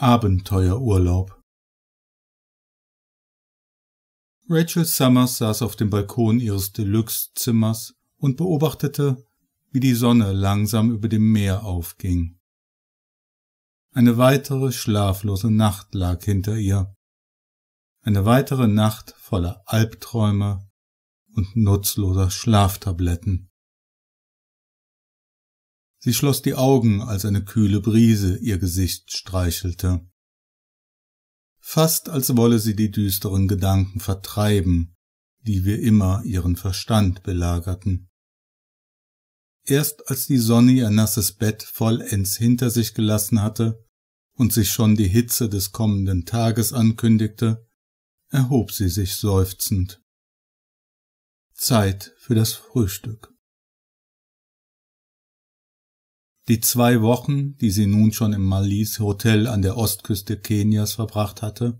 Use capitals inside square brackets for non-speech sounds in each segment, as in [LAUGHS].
Abenteuerurlaub. Rachel Summers saß auf dem Balkon ihres Deluxe-Zimmers und beobachtete, wie die Sonne langsam über dem Meer aufging. Eine weitere schlaflose Nacht lag hinter ihr. Eine weitere Nacht voller Albträume und nutzloser Schlaftabletten. Sie schloss die Augen, als eine kühle Brise ihr Gesicht streichelte. Fast als wolle sie die düsteren Gedanken vertreiben, die wir immer ihren Verstand belagerten. Erst als die Sonne ihr nasses Bett vollends hinter sich gelassen hatte und sich schon die Hitze des kommenden Tages ankündigte, erhob sie sich seufzend. Zeit für das Frühstück. Die zwei Wochen, die sie nun schon im Malis Hotel an der Ostküste Kenias verbracht hatte,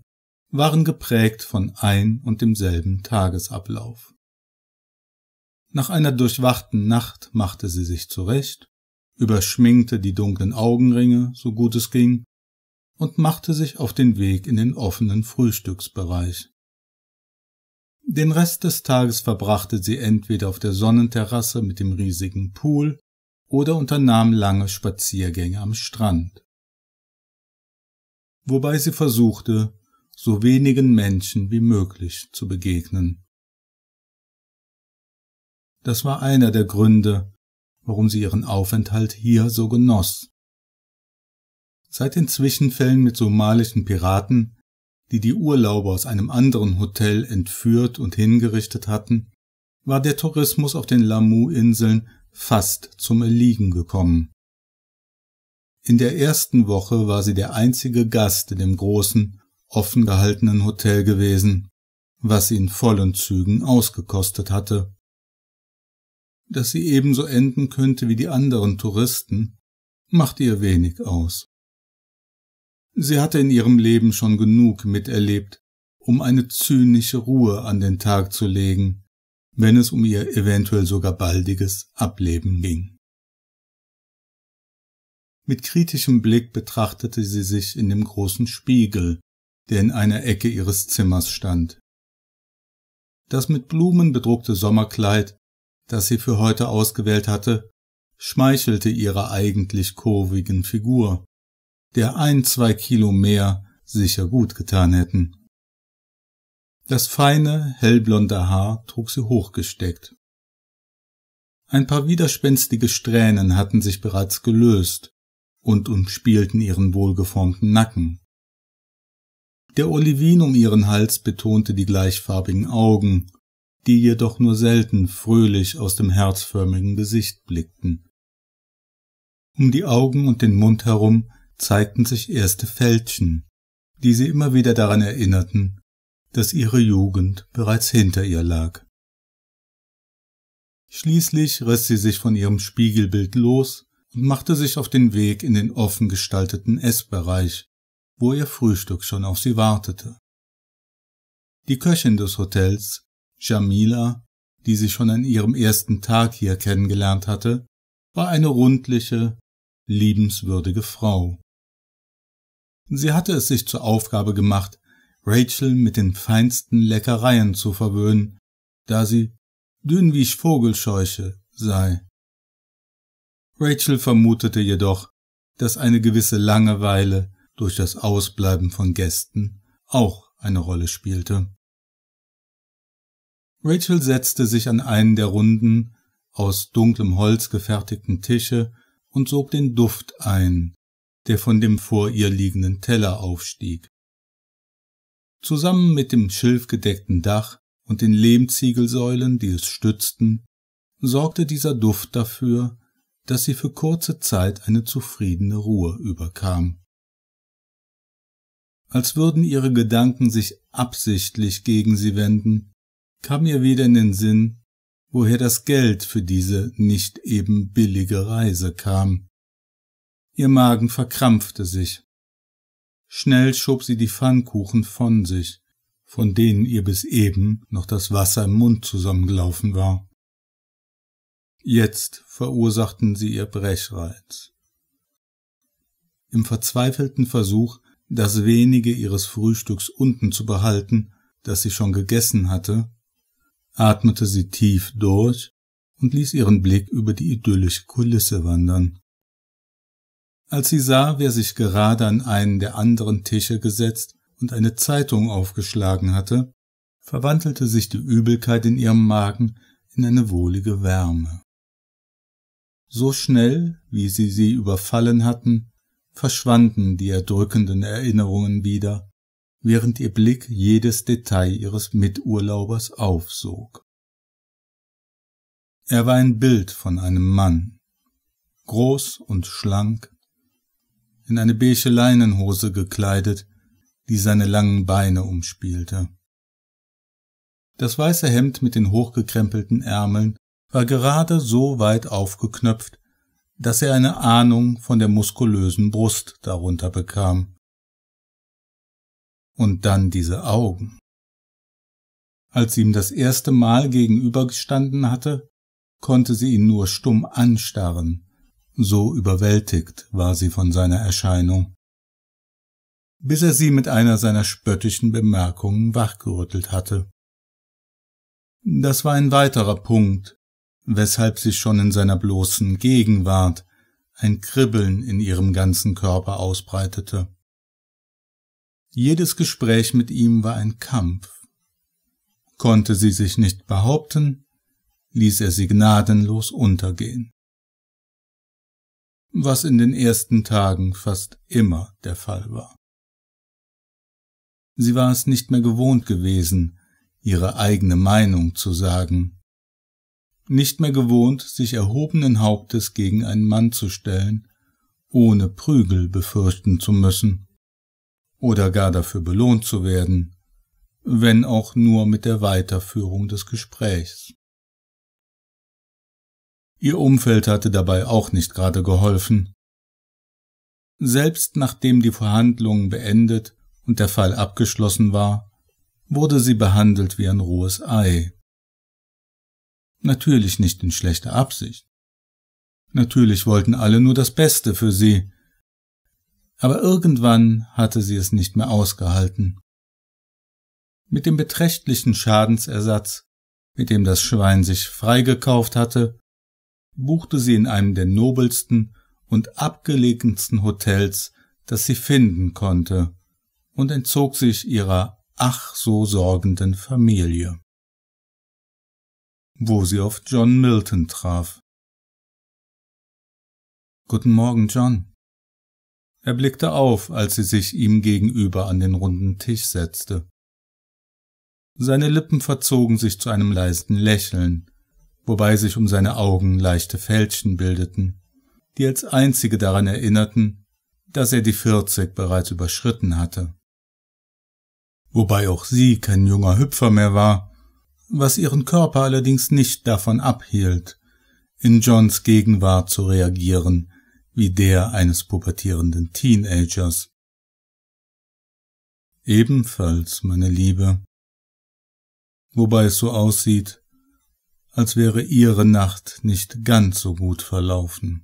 waren geprägt von ein und demselben Tagesablauf. Nach einer durchwachten Nacht machte sie sich zurecht, überschminkte die dunklen Augenringe, so gut es ging, und machte sich auf den Weg in den offenen Frühstücksbereich. Den Rest des Tages verbrachte sie entweder auf der Sonnenterrasse mit dem riesigen Pool oder unternahm lange Spaziergänge am Strand. Wobei sie versuchte, so wenigen Menschen wie möglich zu begegnen. Das war einer der Gründe, warum sie ihren Aufenthalt hier so genoss. Seit den Zwischenfällen mit somalischen Piraten, die die Urlauber aus einem anderen Hotel entführt und hingerichtet hatten, war der Tourismus auf den Lamu-Inseln fast zum Erliegen gekommen. In der ersten Woche war sie der einzige Gast in dem großen, offen gehaltenen Hotel gewesen, was sie in vollen Zügen ausgekostet hatte. Dass sie ebenso enden könnte wie die anderen Touristen, machte ihr wenig aus. Sie hatte in ihrem Leben schon genug miterlebt, um eine zynische Ruhe an den Tag zu legen, wenn es um ihr eventuell sogar baldiges Ableben ging. Mit kritischem Blick betrachtete sie sich in dem großen Spiegel, der in einer Ecke ihres Zimmers stand. Das mit Blumen bedruckte Sommerkleid, das sie für heute ausgewählt hatte, schmeichelte ihrer eigentlich kurvigen Figur, der ein, zwei Kilo mehr sicher gut getan hätten. Das feine, hellblonde Haar trug sie hochgesteckt. Ein paar widerspenstige Strähnen hatten sich bereits gelöst und umspielten ihren wohlgeformten Nacken. Der Olivin um ihren Hals betonte die gleichfarbigen Augen, die jedoch nur selten fröhlich aus dem herzförmigen Gesicht blickten. Um die Augen und den Mund herum zeigten sich erste Fältchen, die sie immer wieder daran erinnerten, dass ihre Jugend bereits hinter ihr lag. Schließlich riss sie sich von ihrem Spiegelbild los und machte sich auf den Weg in den offen gestalteten Essbereich, wo ihr Frühstück schon auf sie wartete. Die Köchin des Hotels, Jamila, die sie schon an ihrem ersten Tag hier kennengelernt hatte, war eine rundliche, liebenswürdige Frau. Sie hatte es sich zur Aufgabe gemacht, Rachel mit den feinsten Leckereien zu verwöhnen, da sie dünn wie Vogelscheuche sei. Rachel vermutete jedoch, dass eine gewisse Langeweile durch das Ausbleiben von Gästen auch eine Rolle spielte. Rachel setzte sich an einen der runden, aus dunklem Holz gefertigten Tische und sog den Duft ein, der von dem vor ihr liegenden Teller aufstieg. Zusammen mit dem schilfgedeckten Dach und den Lehmziegelsäulen, die es stützten, sorgte dieser Duft dafür, dass sie für kurze Zeit eine zufriedene Ruhe überkam. Als würden ihre Gedanken sich absichtlich gegen sie wenden, kam ihr wieder in den Sinn, woher das Geld für diese nicht eben billige Reise kam. Ihr Magen verkrampfte sich, Schnell schob sie die Pfannkuchen von sich, von denen ihr bis eben noch das Wasser im Mund zusammengelaufen war. Jetzt verursachten sie ihr Brechreiz. Im verzweifelten Versuch, das wenige ihres Frühstücks unten zu behalten, das sie schon gegessen hatte, atmete sie tief durch und ließ ihren Blick über die idyllische Kulisse wandern. Als sie sah, wer sich gerade an einen der anderen Tische gesetzt und eine Zeitung aufgeschlagen hatte, verwandelte sich die Übelkeit in ihrem Magen in eine wohlige Wärme. So schnell, wie sie sie überfallen hatten, verschwanden die erdrückenden Erinnerungen wieder, während ihr Blick jedes Detail ihres Miturlaubers aufsog. Er war ein Bild von einem Mann, groß und schlank, in eine beige Leinenhose gekleidet, die seine langen Beine umspielte. Das weiße Hemd mit den hochgekrempelten Ärmeln war gerade so weit aufgeknöpft, dass er eine Ahnung von der muskulösen Brust darunter bekam. Und dann diese Augen. Als sie ihm das erste Mal gegenübergestanden hatte, konnte sie ihn nur stumm anstarren, so überwältigt war sie von seiner Erscheinung, bis er sie mit einer seiner spöttischen Bemerkungen wachgerüttelt hatte. Das war ein weiterer Punkt, weshalb sie schon in seiner bloßen Gegenwart ein Kribbeln in ihrem ganzen Körper ausbreitete. Jedes Gespräch mit ihm war ein Kampf. Konnte sie sich nicht behaupten, ließ er sie gnadenlos untergehen was in den ersten Tagen fast immer der Fall war. Sie war es nicht mehr gewohnt gewesen, ihre eigene Meinung zu sagen, nicht mehr gewohnt, sich erhobenen Hauptes gegen einen Mann zu stellen, ohne Prügel befürchten zu müssen oder gar dafür belohnt zu werden, wenn auch nur mit der Weiterführung des Gesprächs. Ihr Umfeld hatte dabei auch nicht gerade geholfen. Selbst nachdem die Verhandlungen beendet und der Fall abgeschlossen war, wurde sie behandelt wie ein rohes Ei. Natürlich nicht in schlechter Absicht. Natürlich wollten alle nur das Beste für sie. Aber irgendwann hatte sie es nicht mehr ausgehalten. Mit dem beträchtlichen Schadensersatz, mit dem das Schwein sich freigekauft hatte, buchte sie in einem der nobelsten und abgelegensten Hotels, das sie finden konnte, und entzog sich ihrer ach so sorgenden Familie. Wo sie auf John Milton traf. Guten Morgen, John. Er blickte auf, als sie sich ihm gegenüber an den runden Tisch setzte. Seine Lippen verzogen sich zu einem leisen Lächeln, wobei sich um seine Augen leichte Fältchen bildeten, die als einzige daran erinnerten, dass er die 40 bereits überschritten hatte. Wobei auch sie kein junger Hüpfer mehr war, was ihren Körper allerdings nicht davon abhielt, in Johns Gegenwart zu reagieren, wie der eines pubertierenden Teenagers. Ebenfalls, meine Liebe. Wobei es so aussieht, als wäre ihre Nacht nicht ganz so gut verlaufen.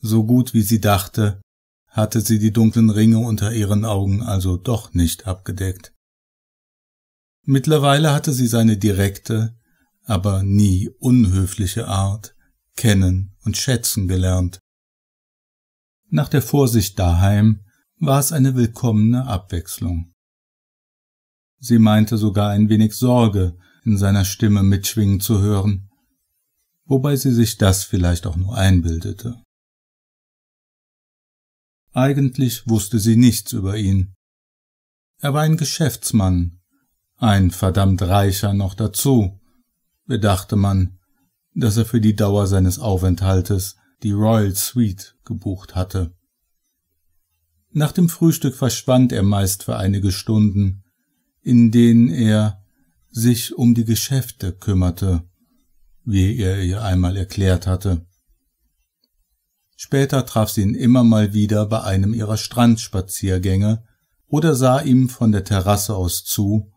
So gut wie sie dachte, hatte sie die dunklen Ringe unter ihren Augen also doch nicht abgedeckt. Mittlerweile hatte sie seine direkte, aber nie unhöfliche Art kennen und schätzen gelernt. Nach der Vorsicht daheim war es eine willkommene Abwechslung. Sie meinte sogar ein wenig Sorge, in seiner Stimme mitschwingen zu hören, wobei sie sich das vielleicht auch nur einbildete. Eigentlich wusste sie nichts über ihn. Er war ein Geschäftsmann, ein verdammt reicher noch dazu, bedachte man, dass er für die Dauer seines Aufenthaltes die Royal Suite gebucht hatte. Nach dem Frühstück verschwand er meist für einige Stunden, in denen er sich um die Geschäfte kümmerte, wie er ihr einmal erklärt hatte. Später traf sie ihn immer mal wieder bei einem ihrer Strandspaziergänge oder sah ihm von der Terrasse aus zu,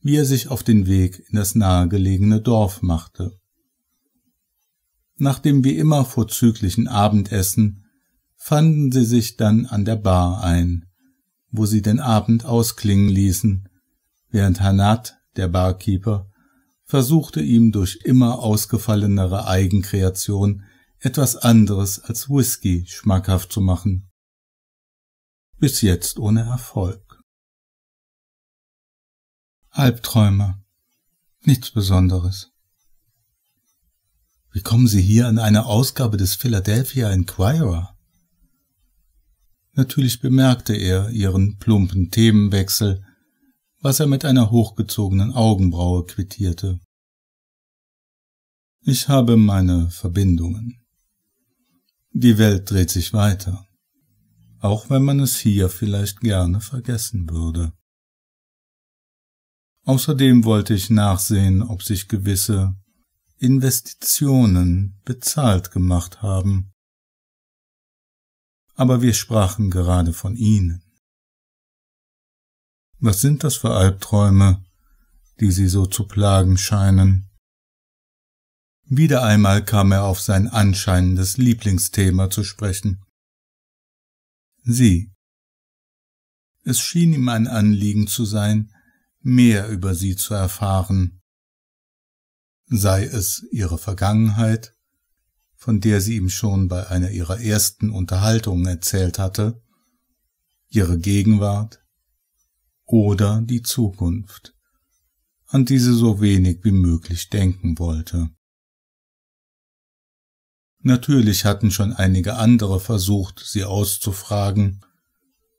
wie er sich auf den Weg in das nahegelegene Dorf machte. Nach dem wie immer vorzüglichen Abendessen fanden sie sich dann an der Bar ein, wo sie den Abend ausklingen ließen, während Hanat der Barkeeper, versuchte ihm durch immer ausgefallenere Eigenkreation etwas anderes als Whisky schmackhaft zu machen. Bis jetzt ohne Erfolg. Albträume. Nichts Besonderes. Wie kommen Sie hier an eine Ausgabe des Philadelphia Inquirer? Natürlich bemerkte er ihren plumpen Themenwechsel was er mit einer hochgezogenen Augenbraue quittierte. Ich habe meine Verbindungen. Die Welt dreht sich weiter, auch wenn man es hier vielleicht gerne vergessen würde. Außerdem wollte ich nachsehen, ob sich gewisse Investitionen bezahlt gemacht haben. Aber wir sprachen gerade von ihnen. Was sind das für Albträume, die sie so zu plagen scheinen? Wieder einmal kam er auf sein anscheinendes Lieblingsthema zu sprechen. Sie. Es schien ihm ein Anliegen zu sein, mehr über sie zu erfahren. Sei es ihre Vergangenheit, von der sie ihm schon bei einer ihrer ersten Unterhaltungen erzählt hatte, ihre Gegenwart, oder die Zukunft, an diese so wenig wie möglich denken wollte. Natürlich hatten schon einige andere versucht, sie auszufragen,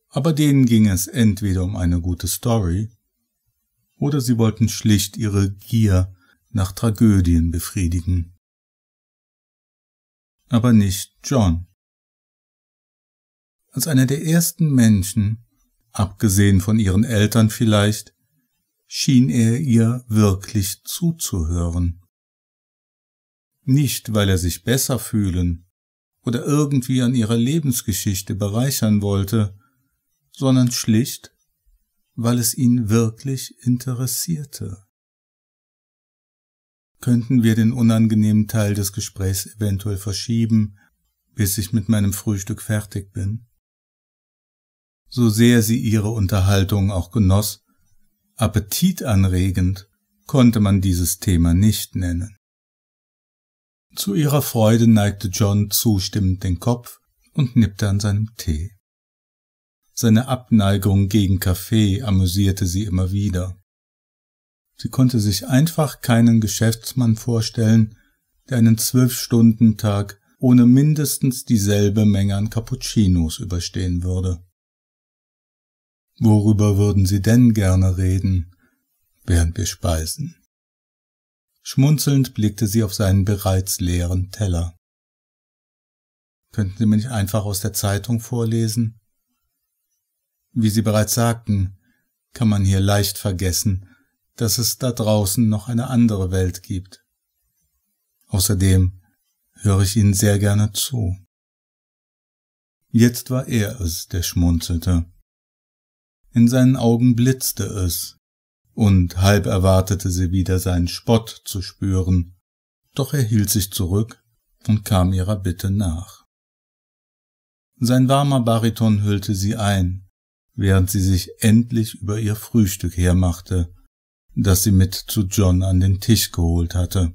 aber denen ging es entweder um eine gute Story, oder sie wollten schlicht ihre Gier nach Tragödien befriedigen. Aber nicht John. Als einer der ersten Menschen abgesehen von ihren Eltern vielleicht, schien er ihr wirklich zuzuhören. Nicht, weil er sich besser fühlen oder irgendwie an ihrer Lebensgeschichte bereichern wollte, sondern schlicht, weil es ihn wirklich interessierte. Könnten wir den unangenehmen Teil des Gesprächs eventuell verschieben, bis ich mit meinem Frühstück fertig bin? so sehr sie ihre Unterhaltung auch genoss, appetitanregend konnte man dieses Thema nicht nennen. Zu ihrer Freude neigte John zustimmend den Kopf und nippte an seinem Tee. Seine Abneigung gegen Kaffee amüsierte sie immer wieder. Sie konnte sich einfach keinen Geschäftsmann vorstellen, der einen Zwölf-Stunden-Tag ohne mindestens dieselbe Menge an Cappuccinos überstehen würde. Worüber würden Sie denn gerne reden, während wir speisen? Schmunzelnd blickte sie auf seinen bereits leeren Teller. Könnten Sie mir nicht einfach aus der Zeitung vorlesen? Wie Sie bereits sagten, kann man hier leicht vergessen, dass es da draußen noch eine andere Welt gibt. Außerdem höre ich Ihnen sehr gerne zu. Jetzt war er es, der schmunzelte in seinen Augen blitzte es, und halb erwartete sie wieder seinen Spott zu spüren, doch er hielt sich zurück und kam ihrer Bitte nach. Sein warmer Bariton hüllte sie ein, während sie sich endlich über ihr Frühstück hermachte, das sie mit zu John an den Tisch geholt hatte.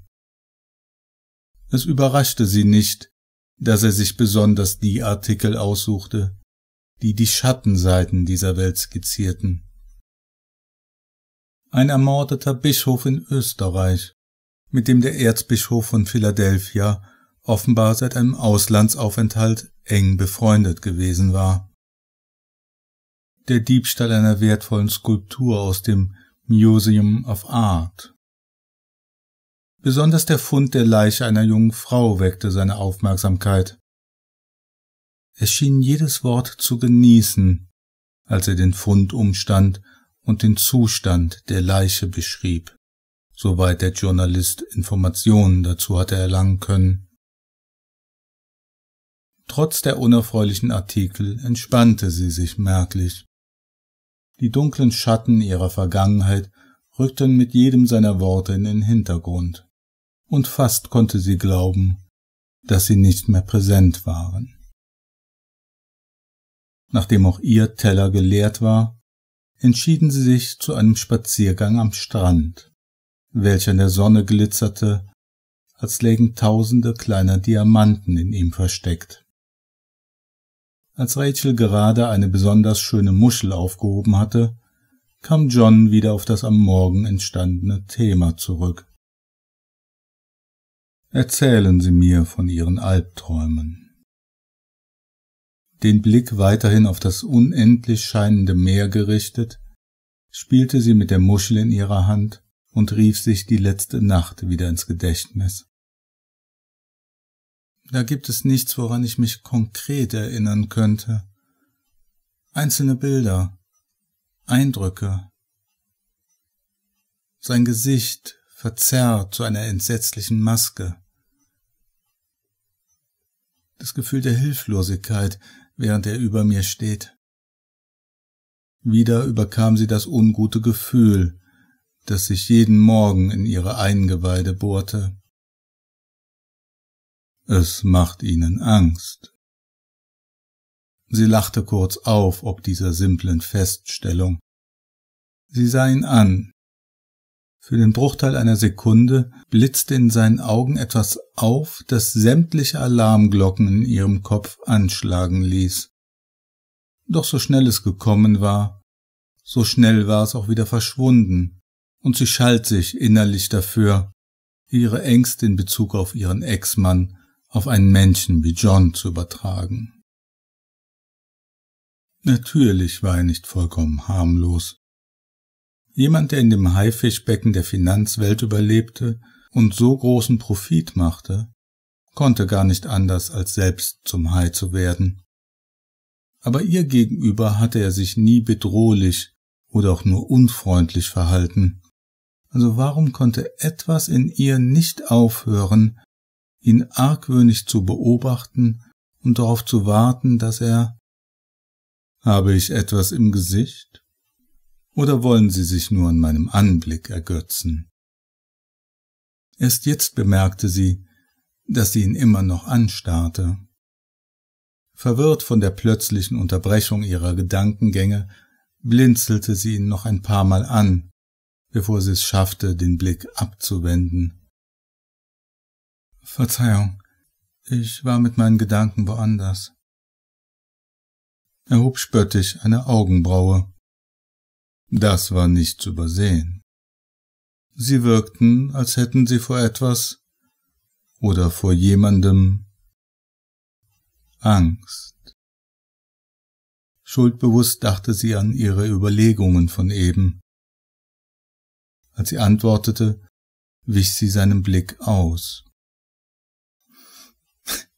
Es überraschte sie nicht, dass er sich besonders die Artikel aussuchte, die die Schattenseiten dieser Welt skizzierten. Ein ermordeter Bischof in Österreich, mit dem der Erzbischof von Philadelphia offenbar seit einem Auslandsaufenthalt eng befreundet gewesen war. Der Diebstahl einer wertvollen Skulptur aus dem Museum of Art. Besonders der Fund der Leiche einer jungen Frau weckte seine Aufmerksamkeit. Er schien jedes Wort zu genießen, als er den Fundumstand und den Zustand der Leiche beschrieb, soweit der Journalist Informationen dazu hatte erlangen können. Trotz der unerfreulichen Artikel entspannte sie sich merklich. Die dunklen Schatten ihrer Vergangenheit rückten mit jedem seiner Worte in den Hintergrund, und fast konnte sie glauben, dass sie nicht mehr präsent waren. Nachdem auch ihr Teller geleert war, entschieden sie sich zu einem Spaziergang am Strand, welcher in der Sonne glitzerte, als lägen tausende kleiner Diamanten in ihm versteckt. Als Rachel gerade eine besonders schöne Muschel aufgehoben hatte, kam John wieder auf das am Morgen entstandene Thema zurück. Erzählen Sie mir von Ihren Albträumen den Blick weiterhin auf das unendlich scheinende Meer gerichtet, spielte sie mit der Muschel in ihrer Hand und rief sich die letzte Nacht wieder ins Gedächtnis. Da gibt es nichts, woran ich mich konkret erinnern könnte. Einzelne Bilder, Eindrücke. Sein Gesicht verzerrt zu einer entsetzlichen Maske. Das Gefühl der Hilflosigkeit, während er über mir steht. Wieder überkam sie das ungute Gefühl, das sich jeden Morgen in ihre Eingeweide bohrte. Es macht ihnen Angst. Sie lachte kurz auf ob dieser simplen Feststellung. Sie sah ihn an, für den Bruchteil einer Sekunde blitzte in seinen Augen etwas auf, das sämtliche Alarmglocken in ihrem Kopf anschlagen ließ. Doch so schnell es gekommen war, so schnell war es auch wieder verschwunden, und sie schalt sich innerlich dafür, ihre Ängste in Bezug auf ihren Ex-Mann auf einen Menschen wie John zu übertragen. Natürlich war er nicht vollkommen harmlos. Jemand, der in dem Haifischbecken der Finanzwelt überlebte und so großen Profit machte, konnte gar nicht anders, als selbst zum Hai zu werden. Aber ihr gegenüber hatte er sich nie bedrohlich oder auch nur unfreundlich verhalten. Also warum konnte etwas in ihr nicht aufhören, ihn argwöhnisch zu beobachten und darauf zu warten, dass er habe ich etwas im Gesicht? oder wollen sie sich nur an meinem Anblick ergötzen? Erst jetzt bemerkte sie, dass sie ihn immer noch anstarrte. Verwirrt von der plötzlichen Unterbrechung ihrer Gedankengänge, blinzelte sie ihn noch ein paar Mal an, bevor sie es schaffte, den Blick abzuwenden. Verzeihung, ich war mit meinen Gedanken woanders. Er hob spöttisch eine Augenbraue das war nicht zu übersehen. Sie wirkten, als hätten sie vor etwas oder vor jemandem Angst. Schuldbewusst dachte sie an ihre Überlegungen von eben. Als sie antwortete, wich sie seinem Blick aus. [LAUGHS]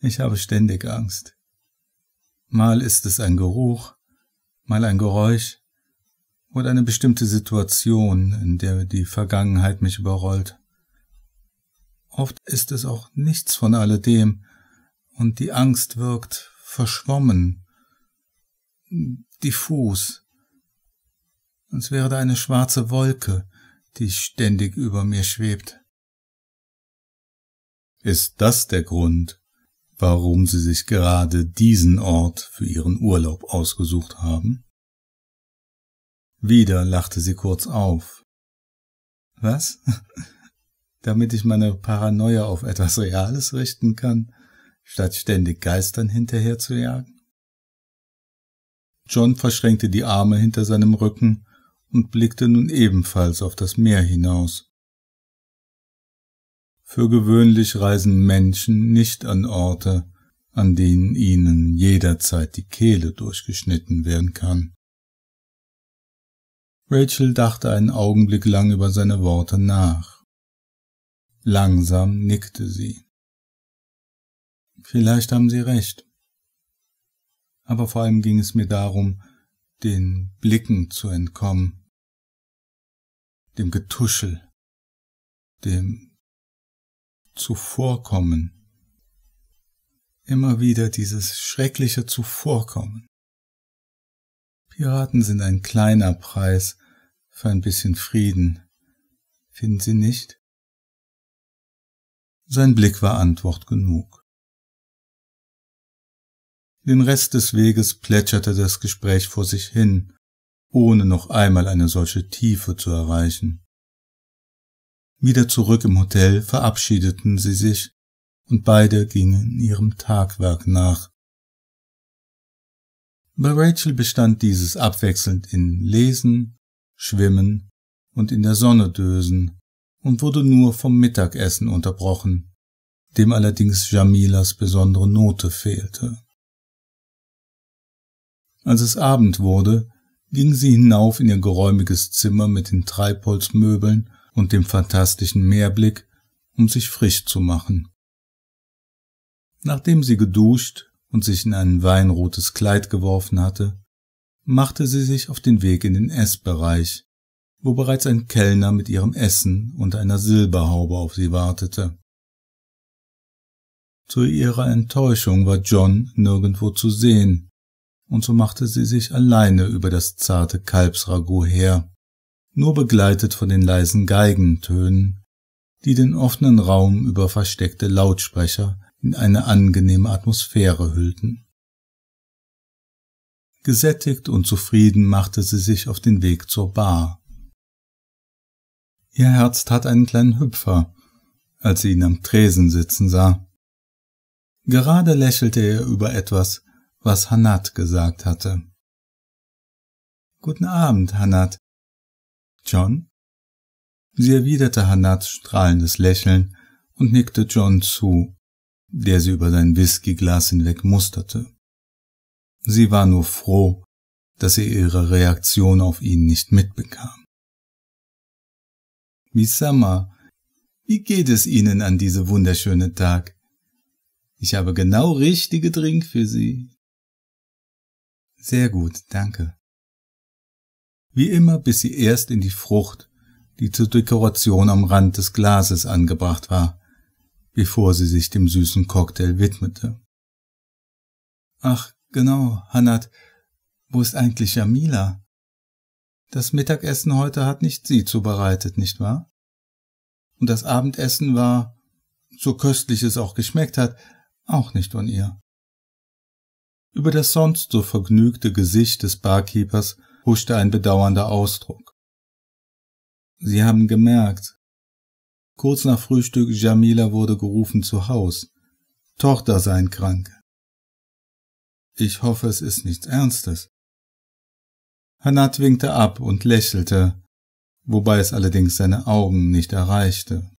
Ich habe ständig Angst. Mal ist es ein Geruch, mal ein Geräusch, oder eine bestimmte Situation, in der die Vergangenheit mich überrollt. Oft ist es auch nichts von alledem, und die Angst wirkt verschwommen, diffus, als wäre da eine schwarze Wolke, die ständig über mir schwebt. Ist das der Grund, warum Sie sich gerade diesen Ort für Ihren Urlaub ausgesucht haben? Wieder lachte sie kurz auf. Was? [LAUGHS] Damit ich meine Paranoia auf etwas Reales richten kann, statt ständig Geistern hinterher zu jagen? John verschränkte die Arme hinter seinem Rücken und blickte nun ebenfalls auf das Meer hinaus. Für gewöhnlich reisen Menschen nicht an Orte, an denen ihnen jederzeit die Kehle durchgeschnitten werden kann. Rachel dachte einen Augenblick lang über seine Worte nach. Langsam nickte sie. Vielleicht haben Sie recht. Aber vor allem ging es mir darum, den Blicken zu entkommen, dem Getuschel, dem Zuvorkommen. Immer wieder dieses schreckliche Zuvorkommen. Piraten sind ein kleiner Preis, für ein bisschen Frieden. Finden Sie nicht? Sein Blick war Antwort genug. Den Rest des Weges plätscherte das Gespräch vor sich hin, ohne noch einmal eine solche Tiefe zu erreichen. Wieder zurück im Hotel verabschiedeten sie sich, und beide gingen ihrem Tagwerk nach. Bei Rachel bestand dieses abwechselnd in Lesen, schwimmen und in der Sonne dösen und wurde nur vom Mittagessen unterbrochen, dem allerdings Jamilas besondere Note fehlte. Als es Abend wurde, ging sie hinauf in ihr geräumiges Zimmer mit den Treibholzmöbeln und dem fantastischen Meerblick, um sich frisch zu machen. Nachdem sie geduscht und sich in ein weinrotes Kleid geworfen hatte, machte sie sich auf den Weg in den Essbereich, wo bereits ein Kellner mit ihrem Essen und einer Silberhaube auf sie wartete. Zu ihrer Enttäuschung war John nirgendwo zu sehen, und so machte sie sich alleine über das zarte Kalbsragout her, nur begleitet von den leisen Geigentönen, die den offenen Raum über versteckte Lautsprecher in eine angenehme Atmosphäre hüllten. Gesättigt und zufrieden machte sie sich auf den Weg zur Bar. Ihr Herz tat einen kleinen Hüpfer, als sie ihn am Tresen sitzen sah. Gerade lächelte er über etwas, was Hanat gesagt hatte. Guten Abend, Hanat. John? Sie erwiderte Hanats strahlendes Lächeln und nickte John zu, der sie über sein Whiskyglas hinweg musterte. Sie war nur froh, dass sie ihre Reaktion auf ihn nicht mitbekam. Misama, wie geht es Ihnen an diesem wunderschönen Tag? Ich habe genau richtige Drink für Sie. Sehr gut, danke. Wie immer biss sie erst in die Frucht, die zur Dekoration am Rand des Glases angebracht war, bevor sie sich dem süßen Cocktail widmete. Ach, Genau, Hannat, wo ist eigentlich Jamila? Das Mittagessen heute hat nicht sie zubereitet, nicht wahr? Und das Abendessen war, so köstlich es auch geschmeckt hat, auch nicht von ihr. Über das sonst so vergnügte Gesicht des Barkeepers huschte ein bedauernder Ausdruck. Sie haben gemerkt. Kurz nach Frühstück Jamila wurde gerufen zu Haus. Tochter sein krank. Ich hoffe, es ist nichts Ernstes. Hanat winkte ab und lächelte, wobei es allerdings seine Augen nicht erreichte.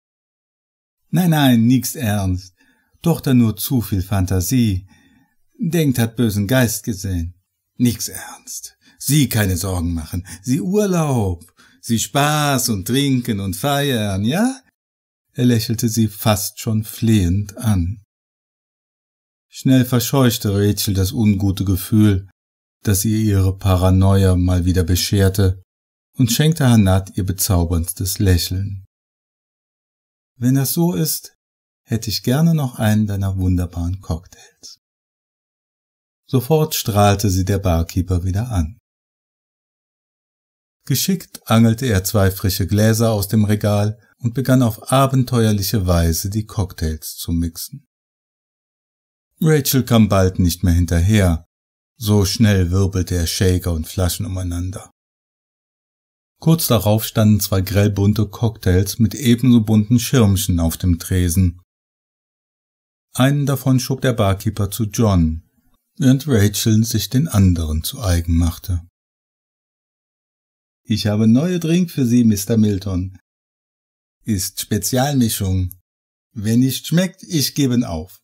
Nein, nein, nichts ernst. Tochter nur zu viel Fantasie. Denkt hat bösen Geist gesehen. Nix ernst. Sie keine Sorgen machen. Sie Urlaub. Sie Spaß und trinken und feiern, ja? Er lächelte sie fast schon flehend an. Schnell verscheuchte Rachel das ungute Gefühl, das ihr ihre Paranoia mal wieder bescherte, und schenkte Hanat ihr bezauberndstes Lächeln. Wenn das so ist, hätte ich gerne noch einen deiner wunderbaren Cocktails. Sofort strahlte sie der Barkeeper wieder an. Geschickt angelte er zwei frische Gläser aus dem Regal und begann auf abenteuerliche Weise die Cocktails zu mixen. Rachel kam bald nicht mehr hinterher, so schnell wirbelte er Shaker und Flaschen umeinander. Kurz darauf standen zwei grellbunte Cocktails mit ebenso bunten Schirmchen auf dem Tresen. Einen davon schob der Barkeeper zu John, während Rachel sich den anderen zu eigen machte. Ich habe neue Drink für Sie, Mr. Milton. Ist Spezialmischung. Wenn nicht schmeckt, ich geben auf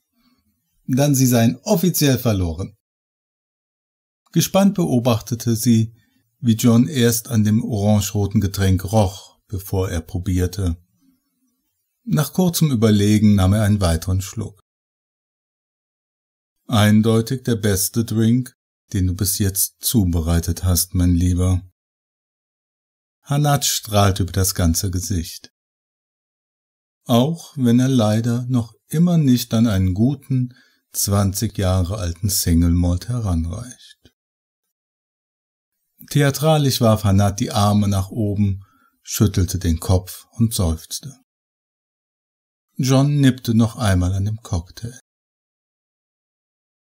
dann sie seien offiziell verloren. Gespannt beobachtete sie, wie John erst an dem orangeroten Getränk roch, bevor er probierte. Nach kurzem Überlegen nahm er einen weiteren Schluck. Eindeutig der beste Drink, den du bis jetzt zubereitet hast, mein Lieber. Hanat strahlt über das ganze Gesicht. Auch wenn er leider noch immer nicht an einen guten, 20 Jahre alten Single-Mord heranreicht. Theatralisch warf Hanat die Arme nach oben, schüttelte den Kopf und seufzte. John nippte noch einmal an dem Cocktail.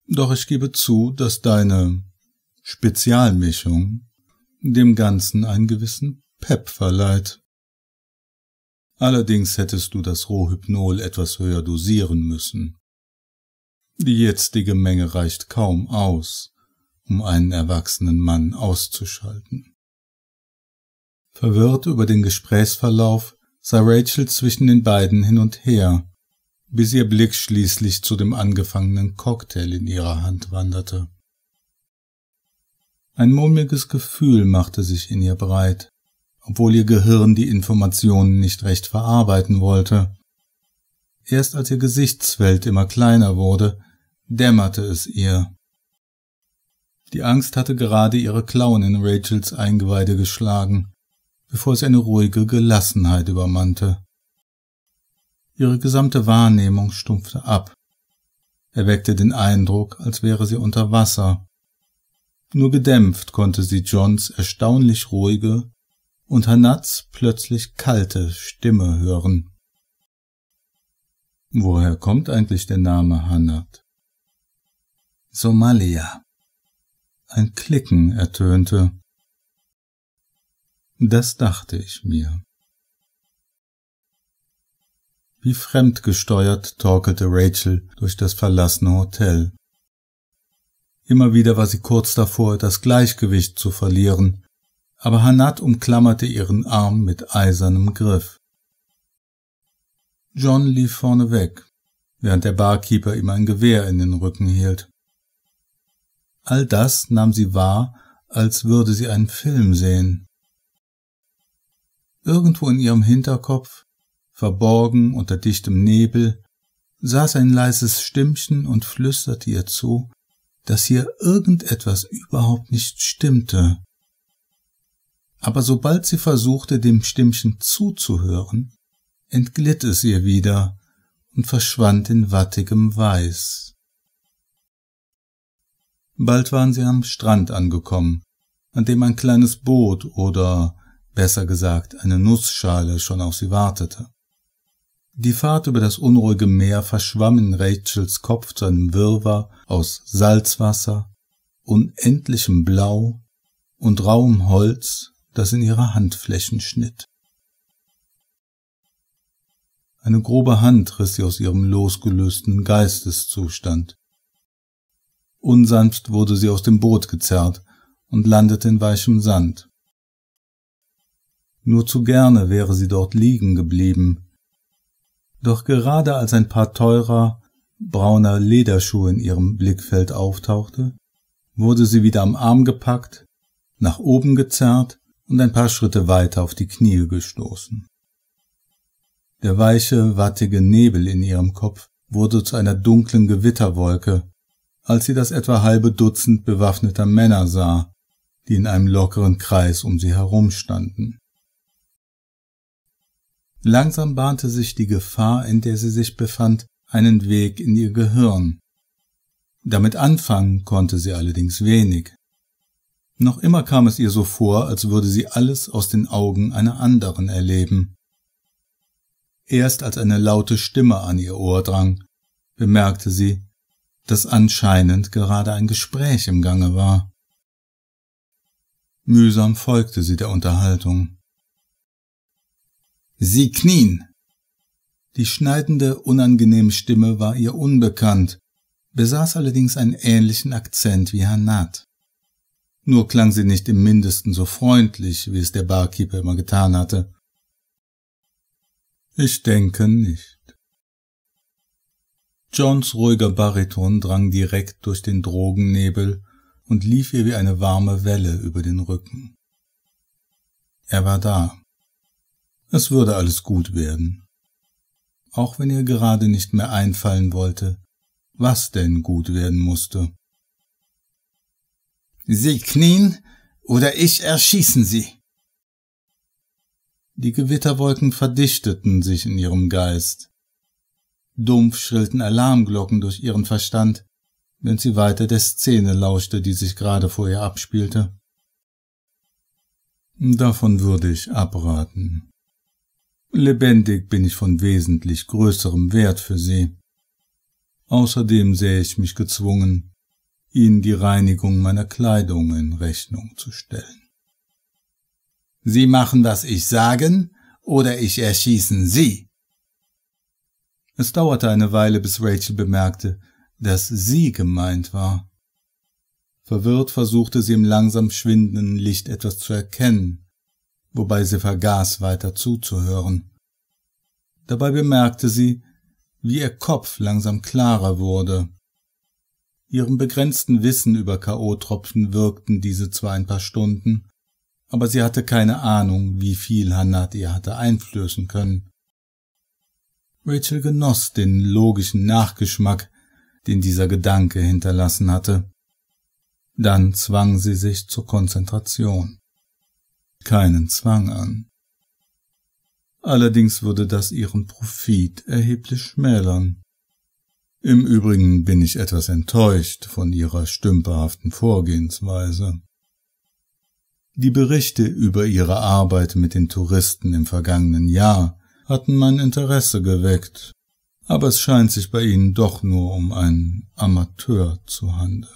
Doch ich gebe zu, dass deine Spezialmischung dem Ganzen einen gewissen Pep verleiht. Allerdings hättest du das Rohhypnol etwas höher dosieren müssen. Die jetzige Menge reicht kaum aus, um einen erwachsenen Mann auszuschalten. Verwirrt über den Gesprächsverlauf sah Rachel zwischen den beiden hin und her, bis ihr Blick schließlich zu dem angefangenen Cocktail in ihrer Hand wanderte. Ein mulmiges Gefühl machte sich in ihr breit, obwohl ihr Gehirn die Informationen nicht recht verarbeiten wollte. Erst als ihr Gesichtsfeld immer kleiner wurde, dämmerte es ihr. Die Angst hatte gerade ihre Klauen in Rachels Eingeweide geschlagen, bevor es eine ruhige Gelassenheit übermannte. Ihre gesamte Wahrnehmung stumpfte ab. Erweckte den Eindruck, als wäre sie unter Wasser. Nur gedämpft konnte sie Johns erstaunlich ruhige und Hanats plötzlich kalte Stimme hören. Woher kommt eigentlich der Name Hanat? Somalia. Ein Klicken ertönte. Das dachte ich mir. Wie fremdgesteuert torkelte Rachel durch das verlassene Hotel. Immer wieder war sie kurz davor, das Gleichgewicht zu verlieren, aber Hanat umklammerte ihren Arm mit eisernem Griff. John lief vorne weg, während der Barkeeper ihm ein Gewehr in den Rücken hielt. All das nahm sie wahr, als würde sie einen Film sehen. Irgendwo in ihrem Hinterkopf, verborgen unter dichtem Nebel, saß ein leises Stimmchen und flüsterte ihr zu, dass hier irgendetwas überhaupt nicht stimmte. Aber sobald sie versuchte, dem Stimmchen zuzuhören, entglitt es ihr wieder und verschwand in wattigem Weiß. Bald waren sie am Strand angekommen, an dem ein kleines Boot oder besser gesagt eine Nussschale schon auf sie wartete. Die Fahrt über das unruhige Meer verschwamm in Rachels Kopf zu einem Wirrwarr aus Salzwasser, unendlichem Blau und rauem Holz, das in ihre Handflächen schnitt. Eine grobe Hand riss sie aus ihrem losgelösten Geisteszustand. Unsanft wurde sie aus dem Boot gezerrt und landete in weichem Sand. Nur zu gerne wäre sie dort liegen geblieben. Doch gerade als ein paar teurer, brauner Lederschuhe in ihrem Blickfeld auftauchte, wurde sie wieder am Arm gepackt, nach oben gezerrt und ein paar Schritte weiter auf die Knie gestoßen. Der weiche, wattige Nebel in ihrem Kopf wurde zu einer dunklen Gewitterwolke, als sie das etwa halbe Dutzend bewaffneter Männer sah, die in einem lockeren Kreis um sie herumstanden. Langsam bahnte sich die Gefahr, in der sie sich befand, einen Weg in ihr Gehirn. Damit anfangen konnte sie allerdings wenig. Noch immer kam es ihr so vor, als würde sie alles aus den Augen einer anderen erleben. Erst als eine laute Stimme an ihr Ohr drang, bemerkte sie, dass anscheinend gerade ein Gespräch im Gange war. Mühsam folgte sie der Unterhaltung. Sie knien. Die schneidende, unangenehme Stimme war ihr unbekannt, besaß allerdings einen ähnlichen Akzent wie Herr Hanat. Nur klang sie nicht im mindesten so freundlich, wie es der Barkeeper immer getan hatte. Ich denke nicht. Johns ruhiger Bariton drang direkt durch den Drogennebel und lief ihr wie eine warme Welle über den Rücken. Er war da. Es würde alles gut werden. Auch wenn ihr gerade nicht mehr einfallen wollte, was denn gut werden musste. Sie knien oder ich erschießen sie. Die Gewitterwolken verdichteten sich in ihrem Geist. Dumpf schrillten Alarmglocken durch ihren Verstand, wenn sie weiter der Szene lauschte, die sich gerade vor ihr abspielte. Davon würde ich abraten. Lebendig bin ich von wesentlich größerem Wert für sie. Außerdem sehe ich mich gezwungen, ihnen die Reinigung meiner Kleidung in Rechnung zu stellen. Sie machen, was ich sagen, oder ich erschießen Sie, es dauerte eine Weile, bis Rachel bemerkte, dass sie gemeint war. Verwirrt versuchte sie im langsam schwindenden Licht etwas zu erkennen, wobei sie vergaß, weiter zuzuhören. Dabei bemerkte sie, wie ihr Kopf langsam klarer wurde. Ihrem begrenzten Wissen über K.O.-Tropfen wirkten diese zwar ein paar Stunden, aber sie hatte keine Ahnung, wie viel Hanat ihr hatte einflößen können. Rachel genoss den logischen Nachgeschmack, den dieser Gedanke hinterlassen hatte. Dann zwang sie sich zur Konzentration. Keinen Zwang an. Allerdings würde das ihren Profit erheblich schmälern. Im Übrigen bin ich etwas enttäuscht von ihrer stümperhaften Vorgehensweise. Die Berichte über ihre Arbeit mit den Touristen im vergangenen Jahr hatten mein Interesse geweckt, aber es scheint sich bei ihnen doch nur um einen Amateur zu handeln.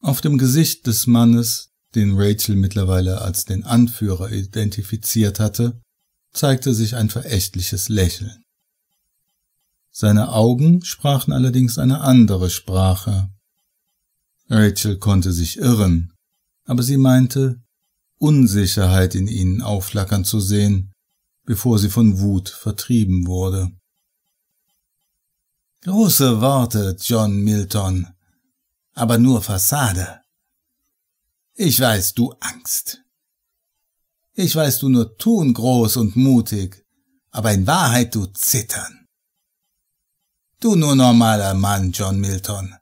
Auf dem Gesicht des Mannes, den Rachel mittlerweile als den Anführer identifiziert hatte, zeigte sich ein verächtliches Lächeln. Seine Augen sprachen allerdings eine andere Sprache. Rachel konnte sich irren, aber sie meinte, Unsicherheit in ihnen aufflackern zu sehen, bevor sie von Wut vertrieben wurde. Große Worte, John Milton, aber nur Fassade. Ich weiß, du Angst. Ich weiß, du nur tun groß und mutig, aber in Wahrheit du zittern. Du nur normaler Mann, John Milton.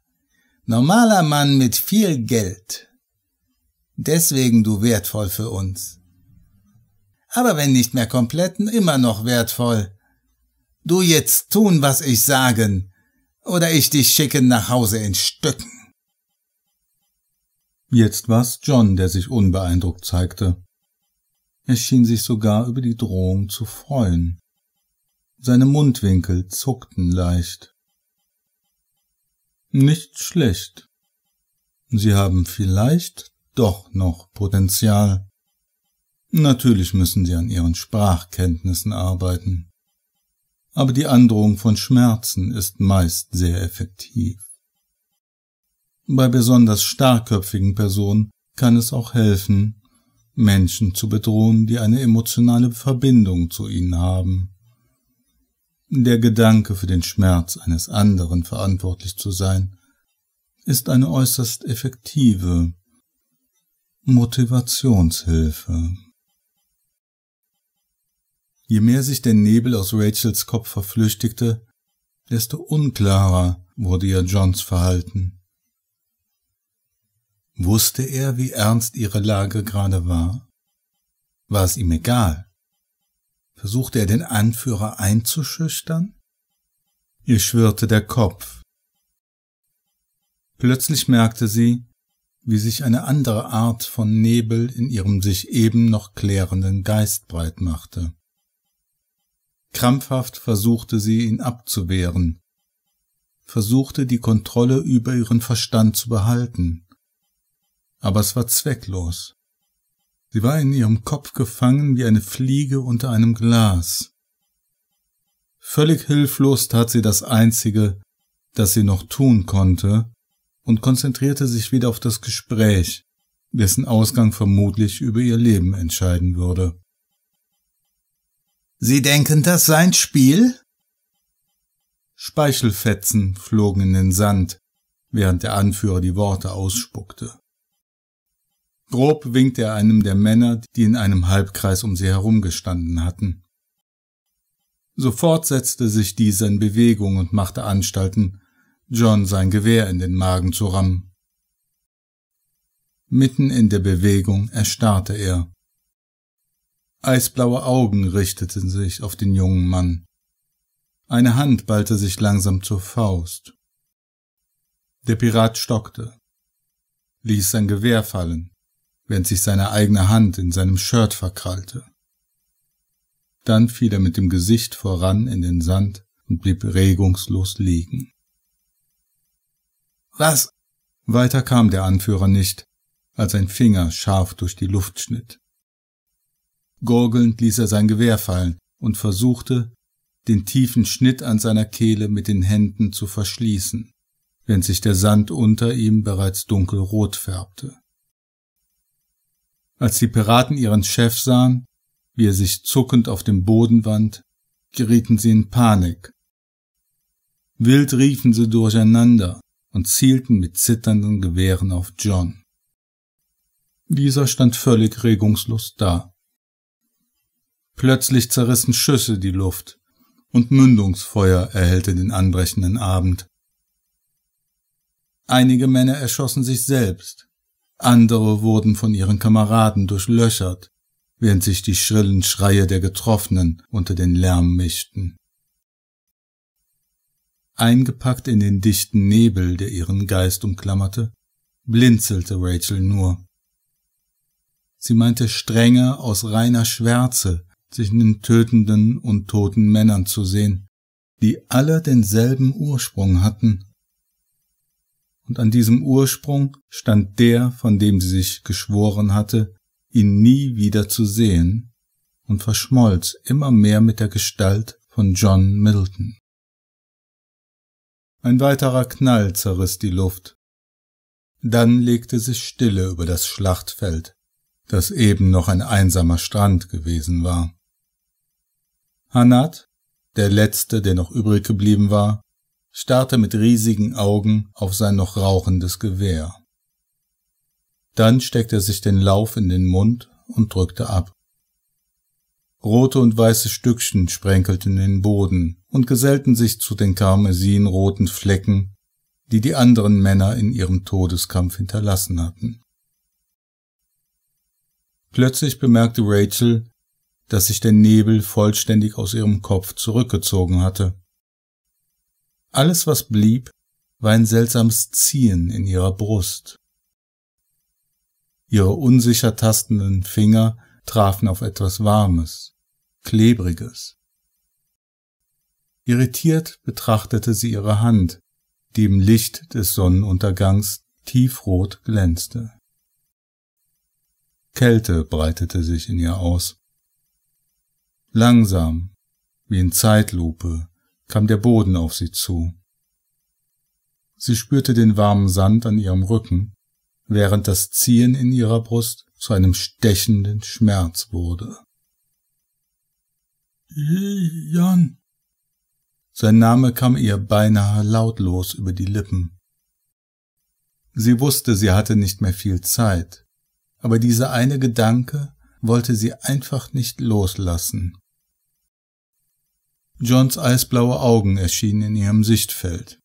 Normaler Mann mit viel Geld. Deswegen du wertvoll für uns. Aber wenn nicht mehr kompletten, immer noch wertvoll. Du jetzt tun, was ich sagen, oder ich dich schicken nach Hause in Stücken. Jetzt war's John, der sich unbeeindruckt zeigte. Er schien sich sogar über die Drohung zu freuen. Seine Mundwinkel zuckten leicht. Nicht schlecht. Sie haben vielleicht doch noch Potenzial. Natürlich müssen sie an ihren Sprachkenntnissen arbeiten. Aber die Androhung von Schmerzen ist meist sehr effektiv. Bei besonders starkköpfigen Personen kann es auch helfen, Menschen zu bedrohen, die eine emotionale Verbindung zu ihnen haben. Der Gedanke für den Schmerz eines anderen verantwortlich zu sein, ist eine äußerst effektive Motivationshilfe Je mehr sich der Nebel aus Rachels Kopf verflüchtigte, desto unklarer wurde ihr Johns Verhalten. Wusste er, wie ernst ihre Lage gerade war? War es ihm egal? Versuchte er den Anführer einzuschüchtern? Ihr schwirrte der Kopf. Plötzlich merkte sie, wie sich eine andere Art von Nebel in ihrem sich eben noch klärenden Geist breit machte. Krampfhaft versuchte sie, ihn abzuwehren, versuchte die Kontrolle über ihren Verstand zu behalten. Aber es war zwecklos. Sie war in ihrem Kopf gefangen wie eine Fliege unter einem Glas. Völlig hilflos tat sie das Einzige, das sie noch tun konnte, und konzentrierte sich wieder auf das Gespräch, dessen Ausgang vermutlich über ihr Leben entscheiden würde. Sie denken, das sei ein Spiel? Speichelfetzen flogen in den Sand, während der Anführer die Worte ausspuckte. Grob winkte er einem der Männer, die in einem Halbkreis um sie herumgestanden hatten. Sofort setzte sich dieser in Bewegung und machte Anstalten, John sein Gewehr in den Magen zu rammen. Mitten in der Bewegung erstarrte er. Eisblaue Augen richteten sich auf den jungen Mann. Eine Hand ballte sich langsam zur Faust. Der Pirat stockte, ließ sein Gewehr fallen, während sich seine eigene Hand in seinem Shirt verkrallte. Dann fiel er mit dem Gesicht voran in den Sand und blieb regungslos liegen. Was? Weiter kam der Anführer nicht, als ein Finger scharf durch die Luft schnitt. Gurgelnd ließ er sein Gewehr fallen und versuchte, den tiefen Schnitt an seiner Kehle mit den Händen zu verschließen, während sich der Sand unter ihm bereits dunkelrot färbte. Als die Piraten ihren Chef sahen, wie er sich zuckend auf dem Boden wand, gerieten sie in Panik. Wild riefen sie durcheinander, und zielten mit zitternden Gewehren auf John. Dieser stand völlig regungslos da. Plötzlich zerrissen Schüsse die Luft und Mündungsfeuer erhellte den anbrechenden Abend. Einige Männer erschossen sich selbst, andere wurden von ihren Kameraden durchlöchert, während sich die schrillen Schreie der Getroffenen unter den Lärm mischten eingepackt in den dichten Nebel, der ihren Geist umklammerte, blinzelte Rachel nur. Sie meinte Stränge aus reiner Schwärze zwischen den tötenden und toten Männern zu sehen, die alle denselben Ursprung hatten. Und an diesem Ursprung stand der, von dem sie sich geschworen hatte, ihn nie wieder zu sehen, und verschmolz immer mehr mit der Gestalt von John Middleton. Ein weiterer Knall zerriss die Luft. Dann legte sich Stille über das Schlachtfeld, das eben noch ein einsamer Strand gewesen war. Hanat, der letzte, der noch übrig geblieben war, starrte mit riesigen Augen auf sein noch rauchendes Gewehr. Dann steckte er sich den Lauf in den Mund und drückte ab. Rote und weiße Stückchen sprenkelten den Boden und gesellten sich zu den karmesinroten Flecken, die die anderen Männer in ihrem Todeskampf hinterlassen hatten. Plötzlich bemerkte Rachel, dass sich der Nebel vollständig aus ihrem Kopf zurückgezogen hatte. Alles, was blieb, war ein seltsames Ziehen in ihrer Brust. Ihre unsicher tastenden Finger trafen auf etwas Warmes, Klebriges. Irritiert betrachtete sie ihre Hand, die im Licht des Sonnenuntergangs tiefrot glänzte. Kälte breitete sich in ihr aus. Langsam, wie in Zeitlupe, kam der Boden auf sie zu. Sie spürte den warmen Sand an ihrem Rücken, während das Ziehen in ihrer Brust zu einem stechenden Schmerz wurde. Jan. Sein Name kam ihr beinahe lautlos über die Lippen. Sie wusste, sie hatte nicht mehr viel Zeit, aber dieser eine Gedanke wollte sie einfach nicht loslassen. Johns eisblaue Augen erschienen in ihrem Sichtfeld.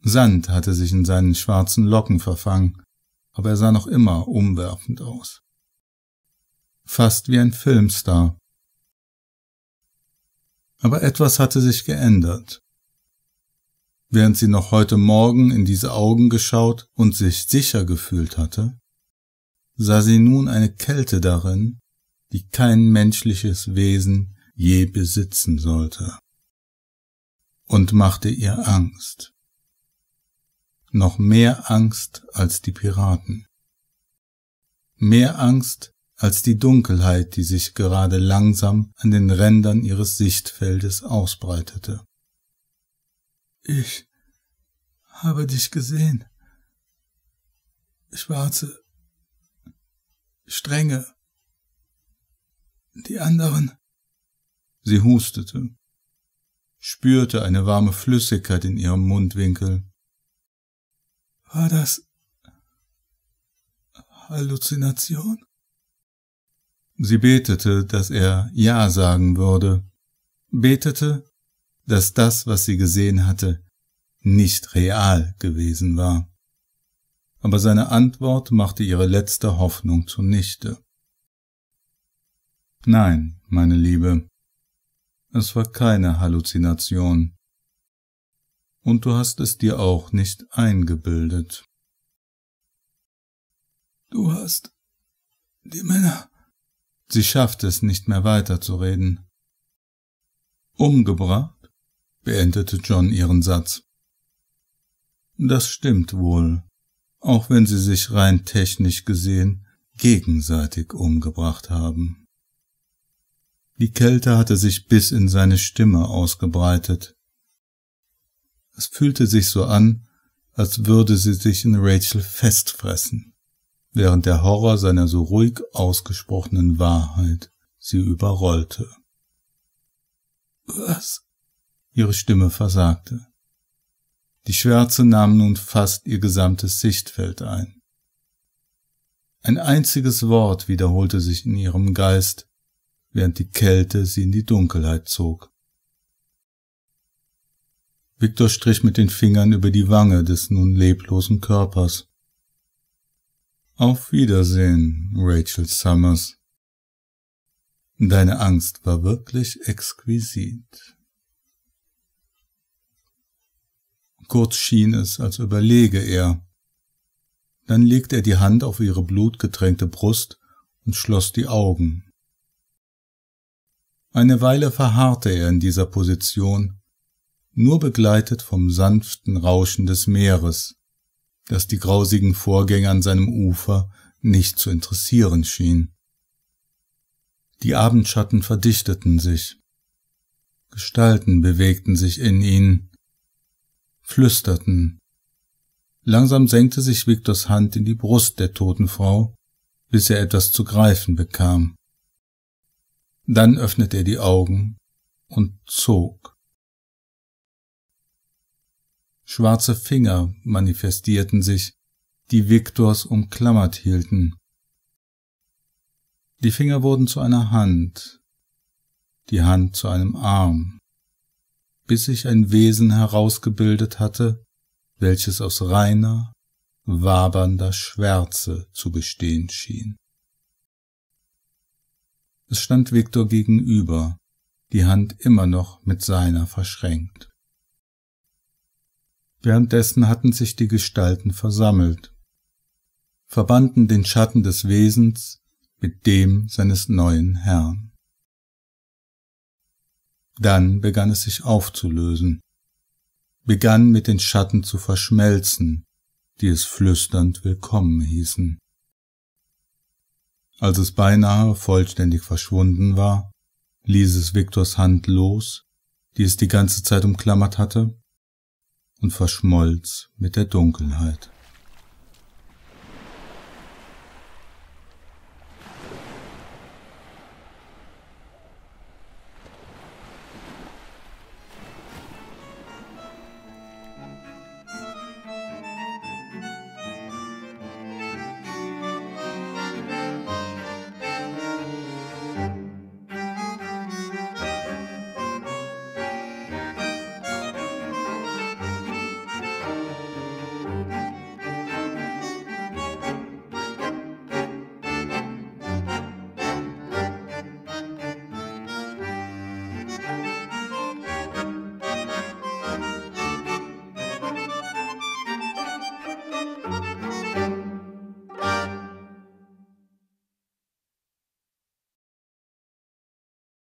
Sand hatte sich in seinen schwarzen Locken verfangen, aber er sah noch immer umwerfend aus. Fast wie ein Filmstar. Aber etwas hatte sich geändert. Während sie noch heute Morgen in diese Augen geschaut und sich sicher gefühlt hatte, sah sie nun eine Kälte darin, die kein menschliches Wesen je besitzen sollte, und machte ihr Angst noch mehr Angst als die Piraten. Mehr Angst als die Dunkelheit, die sich gerade langsam an den Rändern ihres Sichtfeldes ausbreitete. Ich habe dich gesehen. Schwarze strenge. Die anderen. Sie hustete, spürte eine warme Flüssigkeit in ihrem Mundwinkel war das Halluzination? Sie betete, dass er Ja sagen würde, betete, dass das, was sie gesehen hatte, nicht real gewesen war. Aber seine Antwort machte ihre letzte Hoffnung zunichte. Nein, meine Liebe, es war keine Halluzination und du hast es dir auch nicht eingebildet. Du hast die Männer. Sie schaffte es nicht mehr weiterzureden. Umgebracht? beendete John ihren Satz. Das stimmt wohl, auch wenn sie sich rein technisch gesehen gegenseitig umgebracht haben. Die Kälte hatte sich bis in seine Stimme ausgebreitet. Es fühlte sich so an, als würde sie sich in Rachel festfressen, während der Horror seiner so ruhig ausgesprochenen Wahrheit sie überrollte. Was? Ihre Stimme versagte. Die Schwärze nahm nun fast ihr gesamtes Sichtfeld ein. Ein einziges Wort wiederholte sich in ihrem Geist, während die Kälte sie in die Dunkelheit zog. Victor strich mit den Fingern über die Wange des nun leblosen Körpers. Auf Wiedersehen, Rachel Summers. Deine Angst war wirklich exquisit. Kurz schien es, als überlege er. Dann legte er die Hand auf ihre blutgetränkte Brust und schloss die Augen. Eine Weile verharrte er in dieser Position, nur begleitet vom sanften Rauschen des Meeres, das die grausigen Vorgänge an seinem Ufer nicht zu interessieren schien. Die Abendschatten verdichteten sich, Gestalten bewegten sich in ihnen, flüsterten. Langsam senkte sich Victors Hand in die Brust der toten Frau, bis er etwas zu greifen bekam. Dann öffnete er die Augen und zog. Schwarze Finger manifestierten sich, die Viktors umklammert hielten. Die Finger wurden zu einer Hand, die Hand zu einem Arm, bis sich ein Wesen herausgebildet hatte, welches aus reiner, wabernder Schwärze zu bestehen schien. Es stand Viktor gegenüber, die Hand immer noch mit seiner verschränkt. Währenddessen hatten sich die Gestalten versammelt, verbanden den Schatten des Wesens mit dem seines neuen Herrn. Dann begann es sich aufzulösen, begann mit den Schatten zu verschmelzen, die es flüsternd willkommen hießen. Als es beinahe vollständig verschwunden war, ließ es Viktors Hand los, die es die ganze Zeit umklammert hatte, und verschmolz mit der Dunkelheit.